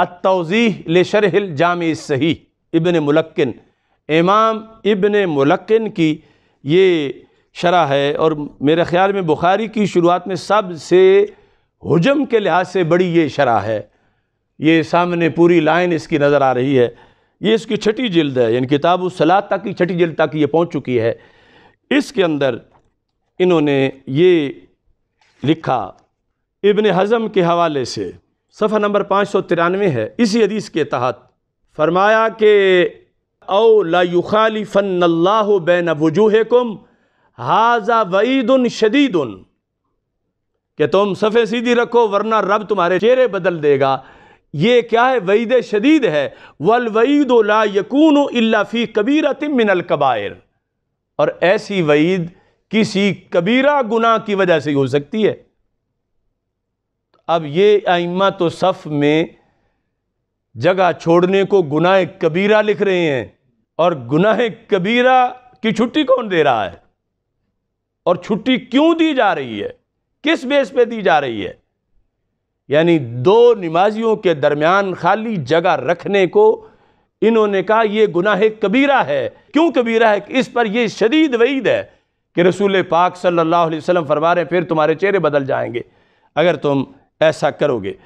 ले लशरहिल जाम सही इबन मुलक्न इमाम इबन मुलक्न की ये शरह है और मेरे ख़्याल में बुखारी की शुरुआत में सबसे हजम के लिहाज से बड़ी ये शरह है ये सामने पूरी लाइन इसकी नज़र आ रही है ये इसकी छठी जल्द है यानी किताब सलाद तक की छठी जल्द तक ये पहुँच चुकी है इसके अंदर इन्होंने ये लिखा इबन हज़म के हवाले से सफ़ा नंबर पाँच सौ तिरानवे है इसी हदीस के तहत फरमाया कि ओ लाखालिफ़ल्ला बैन वजूह कुम हाजा वईदन शदीदन कि तुम सफ़े सीधी रखो वरना रब तुम्हारे चेहरे बदल देगा ये क्या है वईद शदीद है वल वईद ला यकून फ़ी कबीरा तिमिनल कबायर और ऐसी वईद किसी कबीरा गुनाह की वजह से हो सकती है अब ये आइमा तो सफ़ में जगह छोड़ने को गुनाह कबीरा लिख रहे हैं और गुनाह कबीरा की छुट्टी कौन दे रहा है और छुट्टी क्यों दी जा रही है किस बेस पे दी जा रही है यानी दो नमाजियों के दरमियान खाली जगह रखने को इन्होंने कहा यह गुनाह कबीरा है क्यों कबीरा है इस पर यह शदीद वईद है कि रसूल पाक सल्लल्लाहु अलैहि वसल्लम फरमा रहे फिर तुम्हारे चेहरे बदल जाएंगे अगर तुम ऐसा करोगे